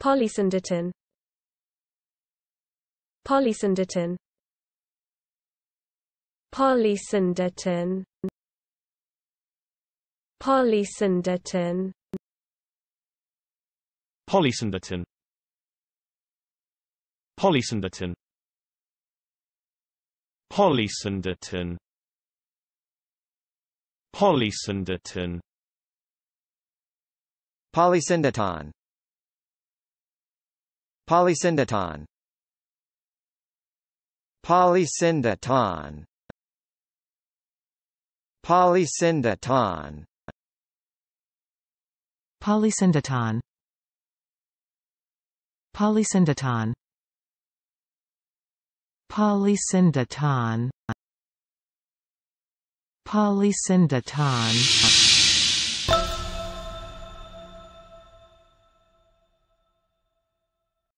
Polysyndeton Polysyndeton Polysyndeton Polysyndeton Polysyndeton Polysyndeton Polysyndeton Polysyndeton Polysyndeton Polysyndeton Polysyndeton Polysyndeton Polysyndeton Polysyndeton Polysyndeton Polysyndeton